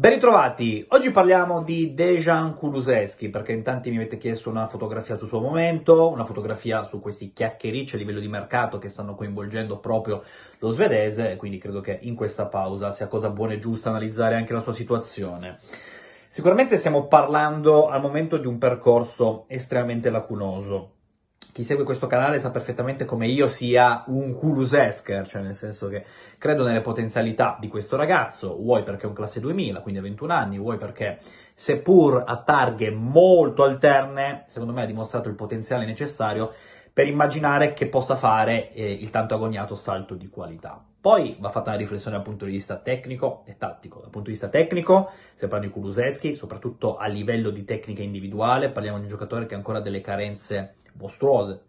Ben ritrovati! Oggi parliamo di Dejan Kuluseski perché in tanti mi avete chiesto una fotografia sul suo momento, una fotografia su questi chiacchiericci a livello di mercato che stanno coinvolgendo proprio lo svedese, e quindi credo che in questa pausa sia cosa buona e giusta analizzare anche la sua situazione. Sicuramente stiamo parlando al momento di un percorso estremamente lacunoso, chi segue questo canale sa perfettamente come io sia un culusesker, cioè nel senso che credo nelle potenzialità di questo ragazzo, vuoi perché è un classe 2000, quindi ha 21 anni, vuoi perché seppur a targhe molto alterne, secondo me ha dimostrato il potenziale necessario per immaginare che possa fare eh, il tanto agognato salto di qualità. Poi va fatta una riflessione dal punto di vista tecnico e tattico. Dal punto di vista tecnico, se parliamo di Kuluseschi, soprattutto a livello di tecnica individuale, parliamo di un giocatore che ha ancora delle carenze mostruose.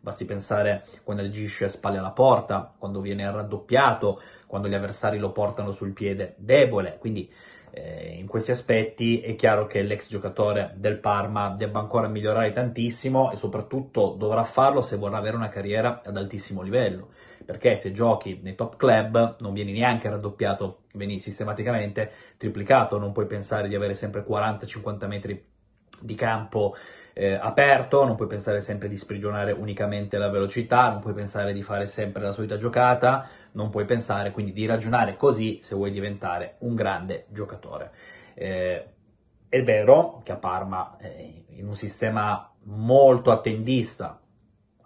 Basti pensare quando agisce spalle alla porta, quando viene raddoppiato, quando gli avversari lo portano sul piede debole. Quindi eh, in questi aspetti è chiaro che l'ex giocatore del Parma debba ancora migliorare tantissimo e soprattutto dovrà farlo se vorrà avere una carriera ad altissimo livello. Perché se giochi nei top club non vieni neanche raddoppiato, vieni sistematicamente triplicato, non puoi pensare di avere sempre 40-50 metri di campo eh, aperto, non puoi pensare sempre di sprigionare unicamente la velocità, non puoi pensare di fare sempre la solita giocata, non puoi pensare quindi di ragionare così se vuoi diventare un grande giocatore. Eh, è vero che a Parma, eh, in un sistema molto attendista,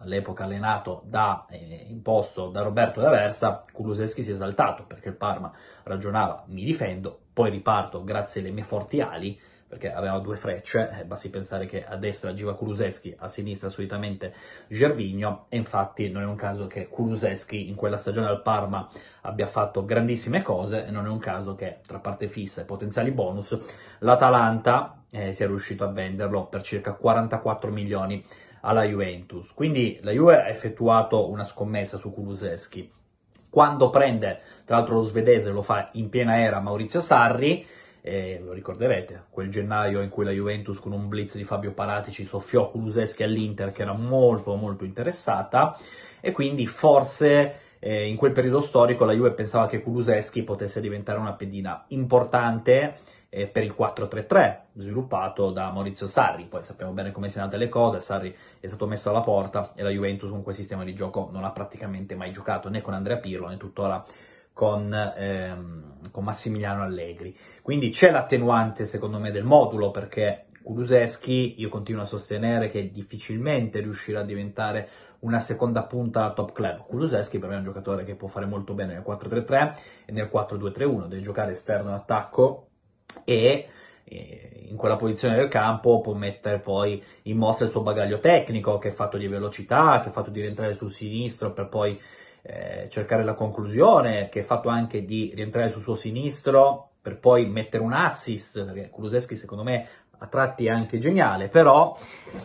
all'epoca allenato da, eh, imposto da Roberto D'Aversa, Kuluseschi si è esaltato perché il Parma ragionava mi difendo, poi riparto grazie alle mie forti ali perché aveva due frecce, eh, basti pensare che a destra agiva Kuluseschi, a sinistra solitamente Gervigno, e infatti non è un caso che Kuluseschi in quella stagione al Parma abbia fatto grandissime cose, e non è un caso che, tra parte fissa e potenziali bonus, l'Atalanta eh, sia riuscito a venderlo per circa 44 milioni alla Juventus. Quindi la Juve ha effettuato una scommessa su Kuluseschi. Quando prende, tra l'altro lo svedese lo fa in piena era Maurizio Sarri, eh, lo ricorderete, quel gennaio in cui la Juventus con un blitz di Fabio Paratici soffiò Kuluseschi all'Inter che era molto molto interessata e quindi forse eh, in quel periodo storico la Juve pensava che Kuluseschi potesse diventare una pedina importante eh, per il 4-3-3 sviluppato da Maurizio Sarri, poi sappiamo bene come siano andate le cose, Sarri è stato messo alla porta e la Juventus con quel sistema di gioco non ha praticamente mai giocato né con Andrea Pirlo né tuttora con, ehm, con Massimiliano Allegri. Quindi c'è l'attenuante, secondo me, del modulo, perché Kuluseschi, io continuo a sostenere che difficilmente riuscirà a diventare una seconda punta al top club. Kuluseschi per me è un giocatore che può fare molto bene nel 4-3-3 e nel 4-2-3-1, deve giocare esterno in e in quella posizione del campo può mettere poi in mostra il suo bagaglio tecnico che è fatto di velocità, che è fatto di rientrare sul sinistro per poi eh, cercare la conclusione, che è fatto anche di rientrare sul suo sinistro per poi mettere un assist, perché Kuluseschi secondo me a tratti è anche geniale, però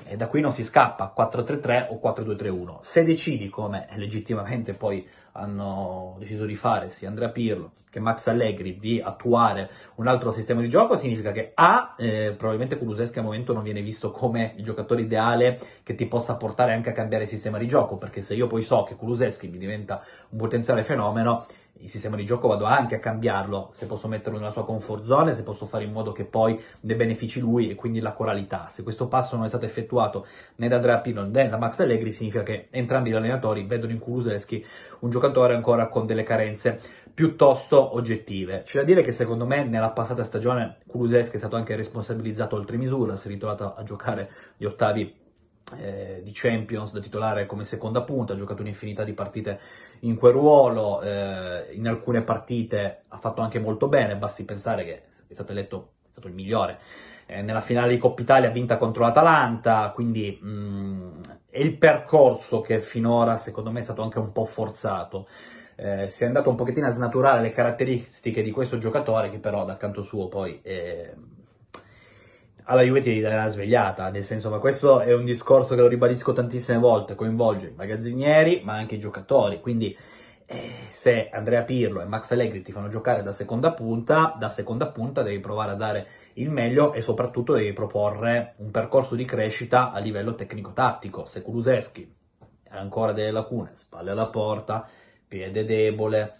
eh, da qui non si scappa 4-3-3 o 4-2-3-1. Se decidi, come legittimamente poi hanno deciso di fare sia Andrea Pirlo che Max Allegri di attuare un altro sistema di gioco significa che A, eh, probabilmente Kuluseschi al momento non viene visto come il giocatore ideale che ti possa portare anche a cambiare sistema di gioco, perché se io poi so che Kuluseschi mi diventa un potenziale fenomeno, il sistema di gioco vado anche a cambiarlo, se posso metterlo nella sua comfort zone, se posso fare in modo che poi ne benefici lui e quindi la coralità. Se questo passo non è stato effettuato né da Andrea Pino né da Max Allegri, significa che entrambi gli allenatori vedono in Kuluseschi un giocatore ancora con delle carenze piuttosto oggettive. C'è da dire che secondo me nella passata stagione Kuluseschi è stato anche responsabilizzato oltre misura, si è ritrovato a giocare gli ottavi eh, di Champions da titolare come seconda punta, ha giocato un'infinità di partite in quel ruolo, eh, in alcune partite ha fatto anche molto bene, basti pensare che è stato eletto è stato il migliore. Eh, nella finale di Coppa Italia ha vinta contro l'Atalanta, quindi mh, mm, è il percorso che finora secondo me è stato anche un po' forzato eh, si è andato un pochettino a snaturare le caratteristiche di questo giocatore che però dal canto suo poi eh, alla Juve ti dà una svegliata, nel senso ma questo è un discorso che lo ribadisco tantissime volte, coinvolge i magazzinieri ma anche i giocatori, quindi eh, se Andrea Pirlo e Max Allegri ti fanno giocare da seconda punta, da seconda punta devi provare a dare il meglio e soprattutto devi proporre un percorso di crescita a livello tecnico-tattico, se Kuluseschi ha ancora delle lacune, spalle alla porta, piede debole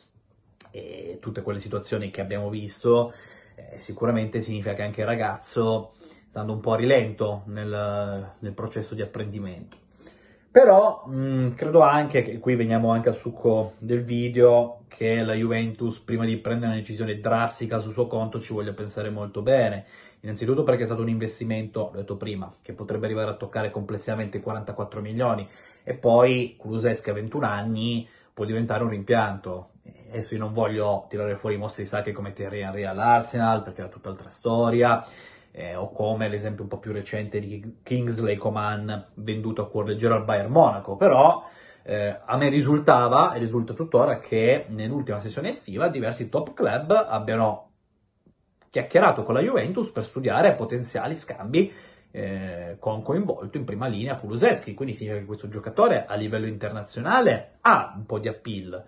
e tutte quelle situazioni che abbiamo visto, eh, sicuramente significa che anche il ragazzo sta andando un po' a rilento nel, nel processo di apprendimento. Però mh, mm, credo anche, che qui veniamo anche al succo del video, che la Juventus prima di prendere una decisione drastica sul suo conto ci voglia pensare molto bene. Innanzitutto perché è stato un investimento, l'ho detto prima, che potrebbe arrivare a toccare complessivamente 44 milioni. E poi Kulusesca, 21 anni, può diventare un rimpianto. Adesso io non voglio tirare fuori i mostri sacche come Thierry Henry all'Arsenal, perché era tutt'altra storia, eh, o come l'esempio un po' più recente di Kingsley Coman venduto a cuore leggero al Bayern Monaco, però... Eh, a me risultava, e risulta tuttora, che nell'ultima sessione estiva diversi top club abbiano chiacchierato con la Juventus per studiare potenziali scambi eh, con coinvolto in prima linea Kuluseschi, quindi significa che questo giocatore a livello internazionale ha un po' di appeal,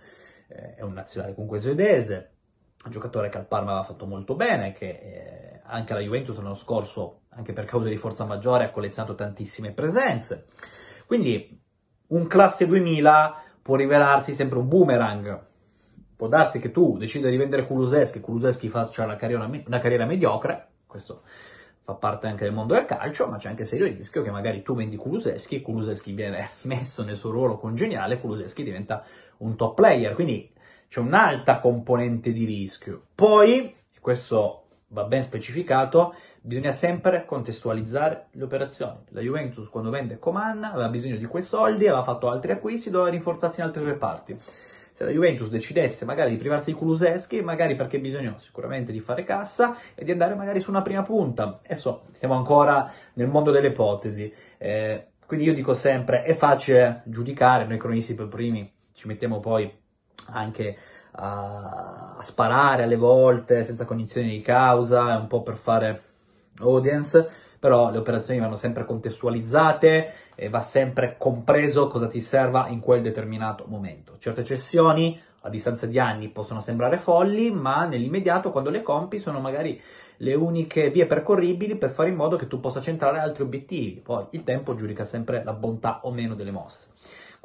eh, è un nazionale comunque svedese, un giocatore che al Parma aveva fatto molto bene, che eh, anche alla Juventus l'anno scorso, anche per causa di forza maggiore, ha collezionato tantissime presenze, quindi un classe 2000 può rivelarsi sempre un boomerang, può darsi che tu decida di vendere Kuluseschi, Kuluseschi faccia una carriera, una carriera mediocre, questo fa parte anche del mondo del calcio, ma c'è anche serio rischio che magari tu vendi Kuluseschi, Kuluseschi viene messo nel suo ruolo congeniale, Kuluseschi diventa un top player, quindi c'è un'alta componente di rischio. Poi, questo va ben specificato, bisogna sempre contestualizzare le operazioni. La Juventus quando vende Coman aveva bisogno di quei soldi, aveva fatto altri acquisti, doveva rinforzarsi in altre due parti se la Juventus decidesse magari di privarsi di Kuluseschi, magari perché bisognò sicuramente di fare cassa e di andare magari su una prima punta. Adesso siamo ancora nel mondo delle ipotesi, eh, quindi io dico sempre, è facile giudicare, noi cronisti per primi ci mettiamo poi anche a, a sparare alle volte senza cognizione di causa, un po' per fare audience, però le operazioni vanno sempre contestualizzate e va sempre compreso cosa ti serva in quel determinato momento. Certe cessioni a distanza di anni possono sembrare folli, ma nell'immediato quando le compi sono magari le uniche vie percorribili per fare in modo che tu possa centrare altri obiettivi. Poi il tempo giudica sempre la bontà o meno delle mosse.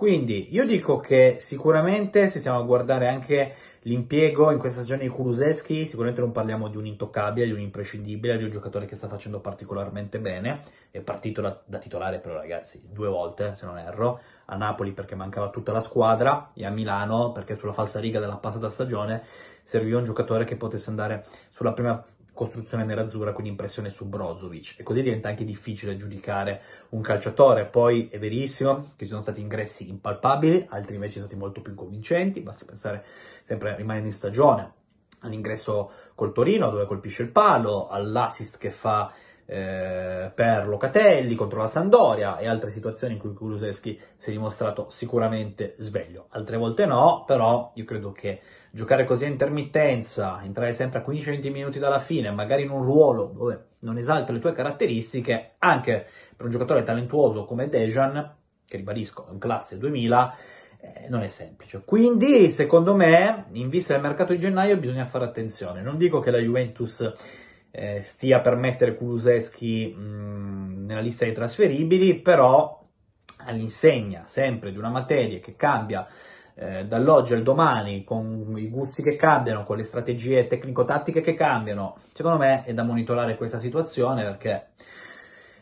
Quindi io dico che sicuramente se stiamo a guardare anche l'impiego in questa stagione di Kuluseschi, sicuramente non parliamo di un intoccabile, di un imprescindibile, di un giocatore che sta facendo particolarmente bene, è partito da, da titolare però ragazzi due volte se non erro, a Napoli perché mancava tutta la squadra e a Milano perché sulla falsa riga della passata stagione serviva un giocatore che potesse andare sulla prima costruzione nerazzurra, quindi impressione su Brozovic. E così diventa anche difficile giudicare un calciatore. Poi è verissimo che ci sono stati ingressi impalpabili, altri invece sono stati molto più convincenti. Basti pensare sempre rimanendo in stagione all'ingresso col Torino, dove colpisce il palo, all'assist che fa eh, per Locatelli contro la Sandoria e altre situazioni in cui Kuluseschi si è dimostrato sicuramente sveglio. Altre volte no, però io credo che giocare così a intermittenza, entrare sempre a 15-20 minuti dalla fine, magari in un ruolo dove non esalta le tue caratteristiche, anche per un giocatore talentuoso come Dejan, che ribadisco è un classe 2000, eh, non è semplice. Quindi, secondo me, in vista del mercato di gennaio bisogna fare attenzione. Non dico che la Juventus eh, stia per mettere Kuluseschi mh, nella lista dei trasferibili, però all'insegna sempre di una materia che cambia eh, dall'oggi al domani, con i gusti che cambiano, con le strategie tecnico-tattiche che cambiano, secondo me è da monitorare questa situazione perché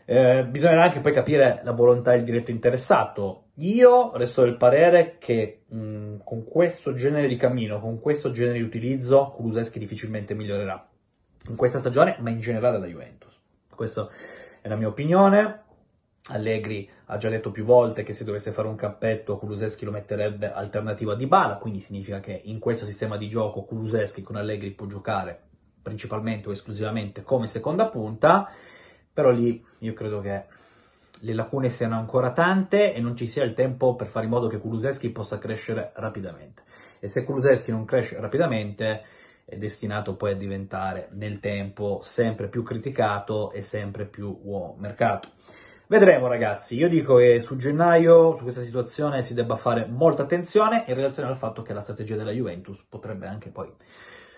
eh, bisognerà anche poi capire la volontà del diretto interessato. Io resto del parere che mh, mm, con questo genere di cammino, con questo genere di utilizzo, Kuluseschi difficilmente migliorerà in questa stagione, ma in generale la Juventus. Questa è la mia opinione. Allegri ha già detto più volte che se dovesse fare un cappetto Kuluseschi lo metterebbe alternativa di Bala, quindi significa che in questo sistema di gioco Kuluseschi con Allegri può giocare principalmente o esclusivamente come seconda punta, però lì io credo che le lacune siano ancora tante e non ci sia il tempo per fare in modo che Kuluseschi possa crescere rapidamente. E se Kuluseschi non cresce rapidamente è destinato poi a diventare nel tempo sempre più criticato e sempre più uomo mercato. Vedremo ragazzi, io dico che su gennaio, su questa situazione, si debba fare molta attenzione in relazione al fatto che la strategia della Juventus potrebbe anche poi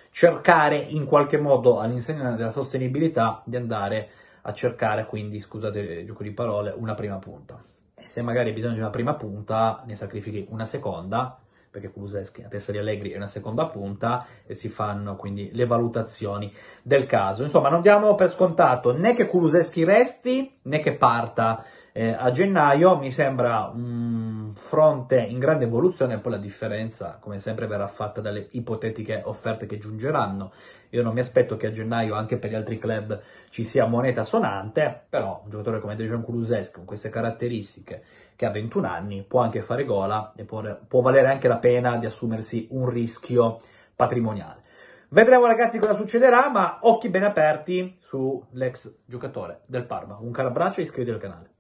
cercare in qualche modo all'insegna della sostenibilità di andare a cercare quindi, scusate il gioco di parole, una prima punta. se magari hai bisogno di una prima punta, ne sacrifichi una seconda perché Kuluseschi a testa di Allegri è una seconda punta, e si fanno quindi le valutazioni del caso. Insomma, non diamo per scontato né che Kuluseschi resti né che parta eh, a gennaio mi sembra un fronte in grande evoluzione poi la differenza come sempre verrà fatta dalle ipotetiche offerte che giungeranno. Io non mi aspetto che a gennaio anche per gli altri club ci sia moneta sonante, però un giocatore come Dejan Kulusescu con queste caratteristiche che ha 21 anni può anche fare gola e può, può valere anche la pena di assumersi un rischio patrimoniale. Vedremo ragazzi cosa succederà, ma occhi ben aperti sull'ex giocatore del Parma. Un caro abbraccio e iscriviti al canale.